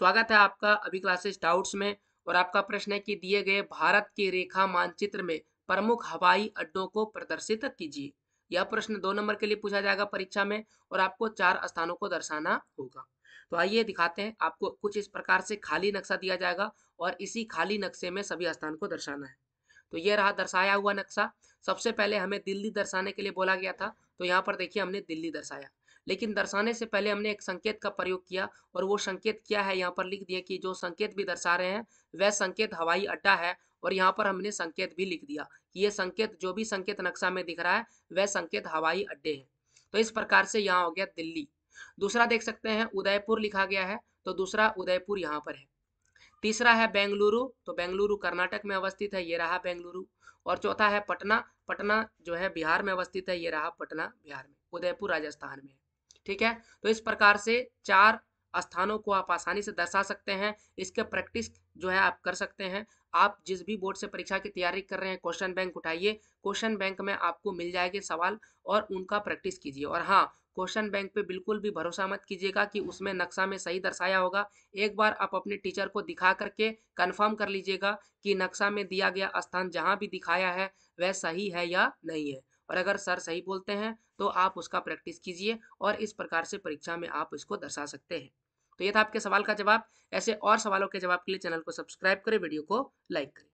स्वागत है आपका अभी क्लासेस डाउट्स में और आपका प्रश्न है कि दिए गए भारत के रेखा मानचित्र में प्रमुख हवाई अड्डों को प्रदर्शित कीजिए यह प्रश्न दो नंबर के लिए पूछा जाएगा परीक्षा में और आपको चार स्थानों को दर्शाना होगा तो आइए दिखाते हैं आपको कुछ इस प्रकार से खाली नक्शा दिया जाएगा और इसी खाली नक्शे में सभी स्थान को दर्शाना है तो यह रहा दर्शाया हुआ नक्शा सबसे पहले हमें दिल्ली दर्शाने के लिए बोला गया था तो यहाँ पर देखिए हमने दिल्ली दर्शाया लेकिन दर्शाने से पहले हमने एक संकेत का प्रयोग किया और वो संकेत क्या है यहाँ पर लिख दिया कि जो संकेत भी दर्शा रहे हैं वह संकेत हवाई अड्डा है और यहाँ पर हमने संकेत भी लिख दिया कि ये संकेत जो भी संकेत नक्शा में दिख रहा है वह संकेत हवाई अड्डे है तो इस प्रकार से यहाँ हो गया दिल्ली दूसरा देख सकते हैं उदयपुर लिखा गया है तो दूसरा उदयपुर यहाँ पर है तीसरा है बेंगलुरु तो बेंगलुरु कर्नाटक में अवस्थित है ये रहा बेंगलुरु और चौथा है पटना पटना जो है बिहार में अवस्थित है ये रहा पटना बिहार में उदयपुर राजस्थान में है ठीक है तो इस प्रकार से चार स्थानों को आप आसानी से दर्शा सकते हैं इसके प्रैक्टिस जो है आप कर सकते हैं आप जिस भी बोर्ड से परीक्षा की तैयारी कर रहे हैं क्वेश्चन बैंक उठाइए क्वेश्चन बैंक में आपको मिल जाएंगे सवाल और उनका प्रैक्टिस कीजिए और हाँ क्वेश्चन बैंक पे बिल्कुल भी भरोसा मत कीजिएगा कि उसमें नक्शा में सही दर्शाया होगा एक बार आप अपने टीचर को दिखा करके कन्फर्म कर लीजिएगा कि नक्शा में दिया गया स्थान जहाँ भी दिखाया है वह सही है या नहीं है और अगर सर सही बोलते हैं तो आप उसका प्रैक्टिस कीजिए और इस प्रकार से परीक्षा में आप इसको दर्शा सकते हैं तो ये था आपके सवाल का जवाब ऐसे और सवालों के जवाब के लिए चैनल को सब्सक्राइब करें वीडियो को लाइक करें